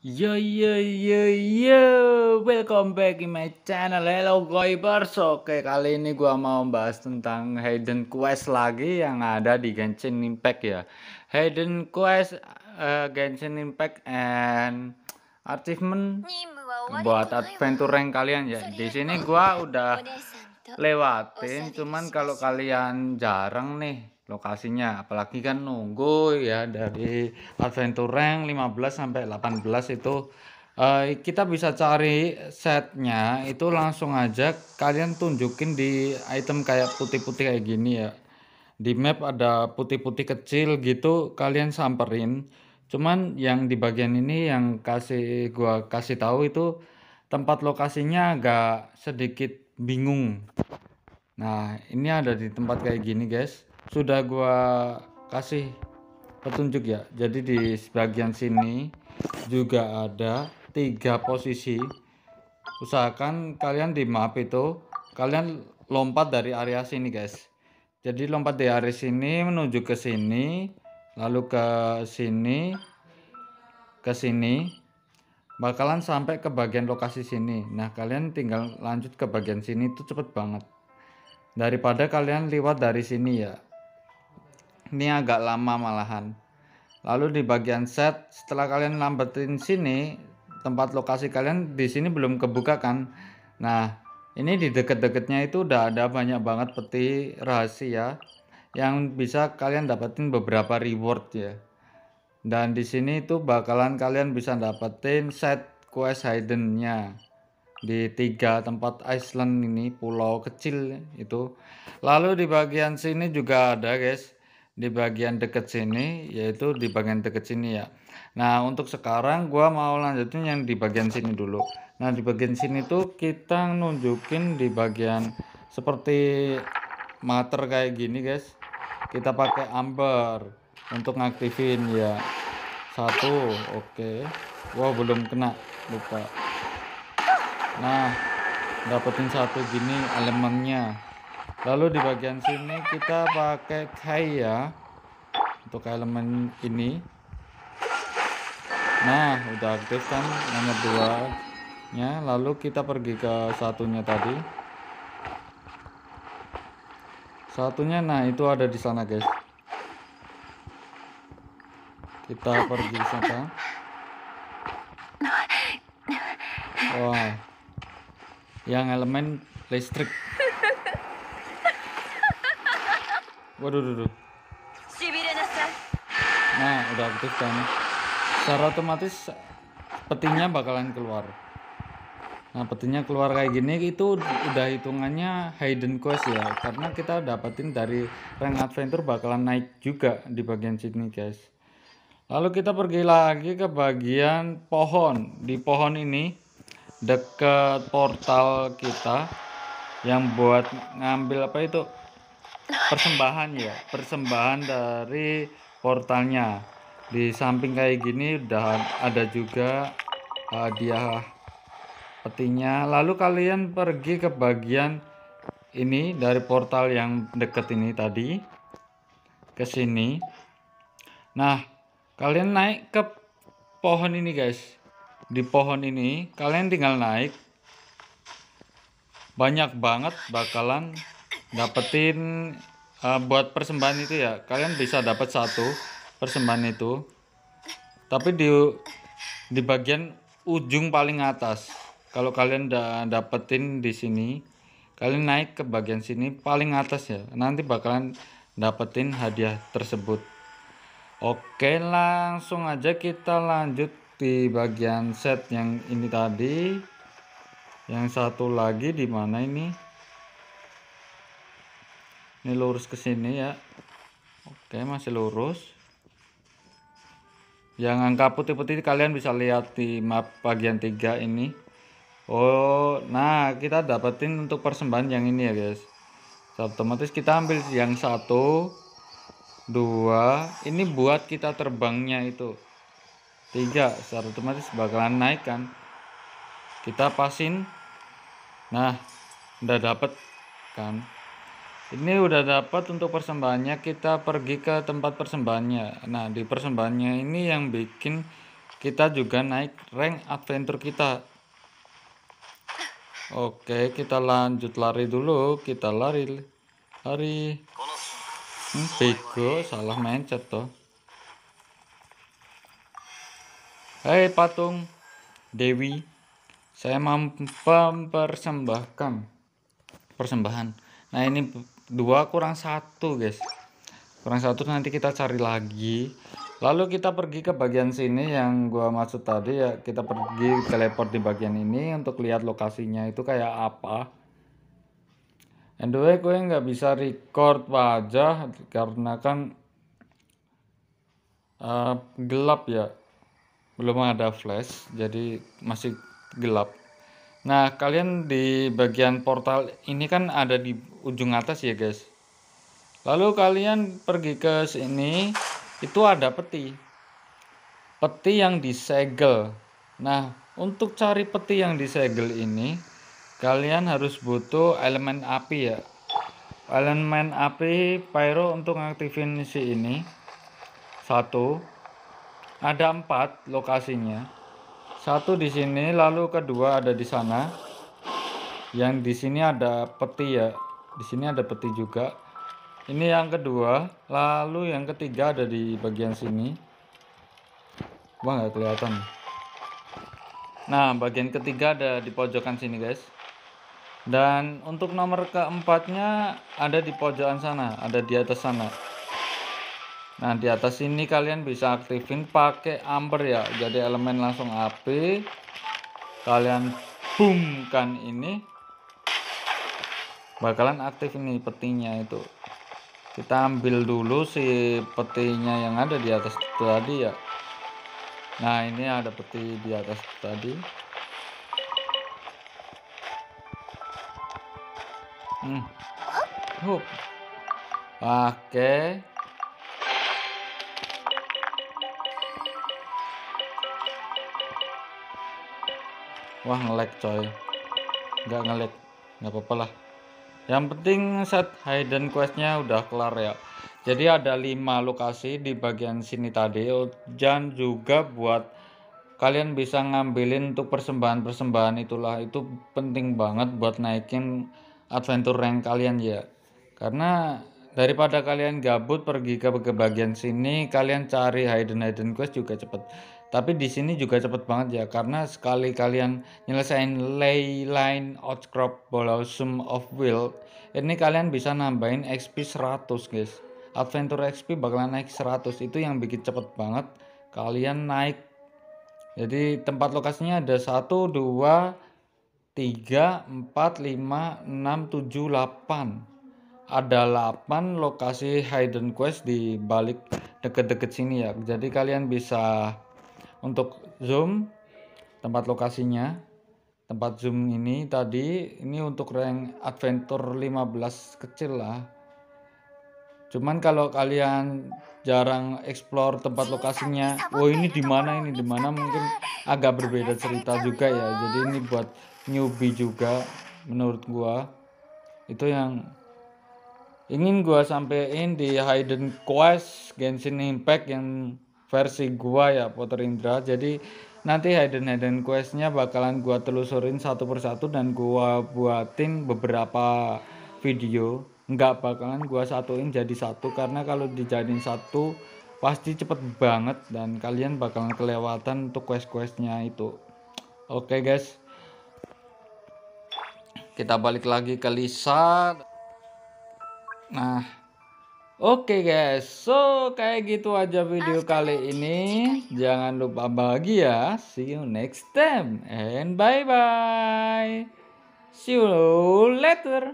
Yo yo yo yo, welcome back in my channel. Hello guys, Oke, kali ini gua mau bahas tentang Hidden Quest lagi yang ada di Genshin Impact ya. Hidden Quest uh, Genshin Impact and achievement buat adventure rank kalian ya. Di sini gua udah lewatin, cuman kalau kalian jarang nih lokasinya apalagi kan nunggu ya dari adventure rank 15 sampai 18 itu uh, kita bisa cari setnya itu langsung aja kalian tunjukin di item kayak putih-putih kayak gini ya di map ada putih-putih kecil gitu kalian samperin cuman yang di bagian ini yang kasih gua kasih tahu itu tempat lokasinya agak sedikit bingung nah ini ada di tempat kayak gini guys sudah gua kasih petunjuk ya jadi di sebagian sini juga ada tiga posisi usahakan kalian di map itu kalian lompat dari area sini guys jadi lompat di area sini menuju ke sini lalu ke sini ke sini bakalan sampai ke bagian lokasi sini nah kalian tinggal lanjut ke bagian sini itu cepet banget daripada kalian lewat dari sini ya ini agak lama malahan lalu di bagian set setelah kalian lambatin sini tempat lokasi kalian di sini belum kebuka kan nah ini di deket-deketnya itu udah ada banyak banget peti rahasia yang bisa kalian dapetin beberapa reward ya dan di sini itu bakalan kalian bisa dapetin set quest hidden nya di tiga tempat Iceland ini pulau kecil itu lalu di bagian sini juga ada guys di bagian dekat sini yaitu di bagian dekat sini ya nah untuk sekarang gua mau lanjutin yang di bagian sini dulu nah di bagian sini tuh kita nunjukin di bagian seperti mater kayak gini guys kita pakai amber untuk ngaktifin ya satu oke okay. wow belum kena lupa nah dapetin satu gini elemennya lalu di bagian sini kita pakai kaya untuk elemen ini nah udah aktif kan nomor 2 nya lalu kita pergi ke satunya tadi satunya nah itu ada di sana guys kita pergi ke sana wah yang elemen listrik Waduh, Nah, udah aktif gitu kan. Secara otomatis petinya bakalan keluar. Nah, petinya keluar kayak gini itu udah hitungannya hidden quest ya. Karena kita dapetin dari rank adventure bakalan naik juga di bagian sini, guys. Lalu kita pergi lagi ke bagian pohon. Di pohon ini dekat portal kita yang buat ngambil apa itu persembahan ya persembahan dari portalnya di samping kayak gini udah ada juga eh, hadiah uh, petinya lalu kalian pergi ke bagian ini dari portal yang deket ini tadi ke sini nah kalian naik ke pohon ini guys di pohon ini kalian tinggal naik banyak banget bakalan dapetin uh, buat persembahan itu ya kalian bisa dapat satu persembahan itu tapi di di bagian ujung paling atas kalau kalian udah dapetin di sini kalian naik ke bagian sini paling atas ya nanti bakalan dapetin hadiah tersebut oke langsung aja kita lanjut di bagian set yang ini tadi yang satu lagi di mana ini ini lurus ke sini ya oke masih lurus yang angka putih-putih kalian bisa lihat di map bagian 3 ini Oh nah kita dapetin untuk persembahan yang ini ya guys otomatis kita ambil yang satu dua ini buat kita terbangnya itu tiga secara otomatis bakalan naik kan kita pasin nah udah dapet kan ini udah dapat untuk persembahannya, kita pergi ke tempat persembahannya. Nah, di persembahannya ini yang bikin kita juga naik rank adventure kita. Oke, kita lanjut lari dulu. Kita lari. Lari. Hmm, bego, salah mencet toh. Hei patung Dewi, saya mempersembahkan persembahan. Nah ini dua kurang satu guys kurang satu nanti kita cari lagi lalu kita pergi ke bagian sini yang gua maksud tadi ya kita pergi teleport di bagian ini untuk lihat lokasinya itu kayak apa and the way gue nggak bisa record wajah karena kan uh, gelap ya belum ada flash jadi masih gelap Nah, kalian di bagian portal ini kan ada di ujung atas ya, guys. Lalu kalian pergi ke sini, itu ada peti. Peti yang disegel. Nah, untuk cari peti yang disegel ini, kalian harus butuh elemen api ya. Elemen api pyro untuk aktifin si ini. Satu. Ada empat lokasinya satu di sini, lalu kedua ada di sana. Yang di sini ada peti ya. Di sini ada peti juga. Ini yang kedua, lalu yang ketiga ada di bagian sini. Wah, nggak kelihatan. Nah, bagian ketiga ada di pojokan sini, guys. Dan untuk nomor keempatnya ada di pojokan sana, ada di atas sana. Nah di atas ini kalian bisa aktifin pakai amber ya. Jadi elemen langsung api. Kalian boomkan ini. Bakalan aktif ini petinya itu. Kita ambil dulu si petinya yang ada di atas tadi ya. Nah ini ada peti di atas tadi. Hmm. Hup. Oke. wah ngelag coy nggak ngelag nggak apa-apa lah yang penting set hidden questnya udah kelar ya jadi ada lima lokasi di bagian sini tadi dan juga buat kalian bisa ngambilin untuk persembahan-persembahan itulah itu penting banget buat naikin adventure rank kalian ya karena Daripada kalian gabut pergi ke, ke bagian sini, kalian cari hidden hidden quest juga cepet. Tapi di sini juga cepet banget ya, karena sekali kalian nyelesain ley line outcrop blossom of will, ini kalian bisa nambahin XP 100 guys. Adventure XP bakalan naik 100, itu yang bikin cepet banget kalian naik. Jadi tempat lokasinya ada 1, 2, 3, 4, 5, 6, 7, 8 ada 8 lokasi hidden quest di balik deket-deket sini ya jadi kalian bisa untuk zoom tempat lokasinya tempat zoom ini tadi ini untuk rank adventure 15 kecil lah cuman kalau kalian jarang explore tempat lokasinya oh ini di mana ini di mana mungkin agak berbeda cerita juga ya jadi ini buat newbie juga menurut gua itu yang ingin gua sampein di Hidden Quest Genshin Impact yang versi gua ya Potter Indra jadi nanti hidden hidden questnya bakalan gua telusurin satu persatu dan gua buatin beberapa video nggak bakalan gua satuin jadi satu karena kalau dijadiin satu pasti cepet banget dan kalian bakalan kelewatan untuk quest-questnya itu oke okay, guys kita balik lagi ke Lisa Nah, oke okay guys, so kayak gitu aja video kali ini. Jangan lupa bagi ya. See you next time and bye bye. See you later.